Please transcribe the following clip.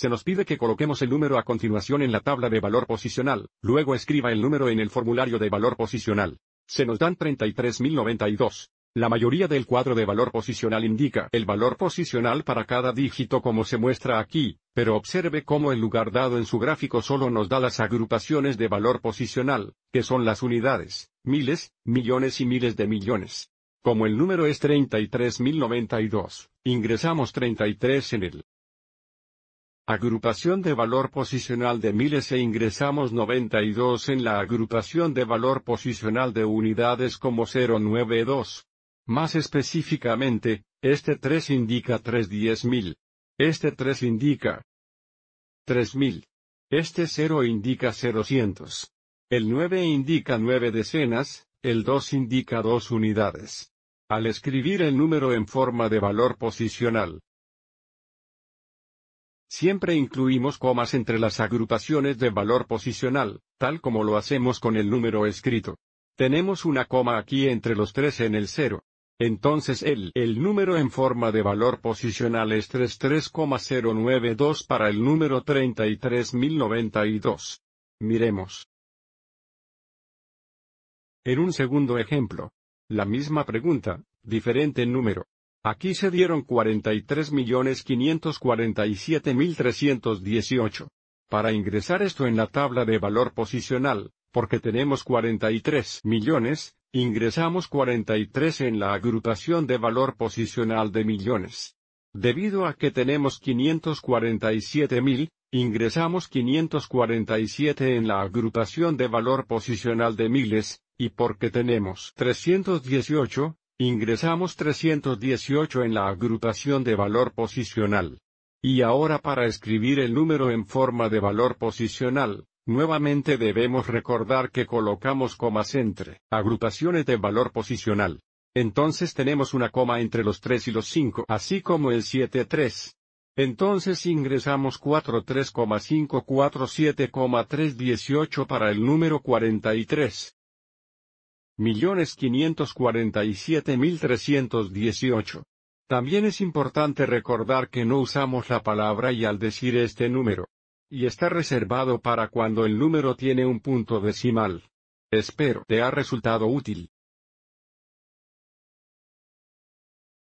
Se nos pide que coloquemos el número a continuación en la tabla de valor posicional, luego escriba el número en el formulario de valor posicional. Se nos dan 33.092. La mayoría del cuadro de valor posicional indica el valor posicional para cada dígito como se muestra aquí, pero observe cómo el lugar dado en su gráfico solo nos da las agrupaciones de valor posicional, que son las unidades, miles, millones y miles de millones. Como el número es 33.092, ingresamos 33 en el Agrupación de valor posicional de miles e ingresamos 92 en la agrupación de valor posicional de unidades como 092. Más específicamente, este 3 indica 310.000. Este 3 indica 3.000. Este 0 indica 000. El 9 indica 9 decenas, el 2 indica 2 unidades. Al escribir el número en forma de valor posicional, Siempre incluimos comas entre las agrupaciones de valor posicional, tal como lo hacemos con el número escrito. Tenemos una coma aquí entre los tres en el cero. Entonces el, el número en forma de valor posicional es 33,092 para el número 33092. Miremos. En un segundo ejemplo. La misma pregunta, diferente número. Aquí se dieron 43.547.318. Para ingresar esto en la tabla de valor posicional, porque tenemos 43 millones, ingresamos 43 en la agrupación de valor posicional de millones. Debido a que tenemos 547.000, ingresamos 547 en la agrupación de valor posicional de miles, y porque tenemos 318, Ingresamos 318 en la agrupación de valor posicional. Y ahora para escribir el número en forma de valor posicional, nuevamente debemos recordar que colocamos comas entre agrupaciones de valor posicional. Entonces tenemos una coma entre los 3 y los 5, así como el 7-3. Entonces ingresamos 43,547,318 para el número 43 millones dieciocho. También es importante recordar que no usamos la palabra y al decir este número. Y está reservado para cuando el número tiene un punto decimal. Espero te ha resultado útil.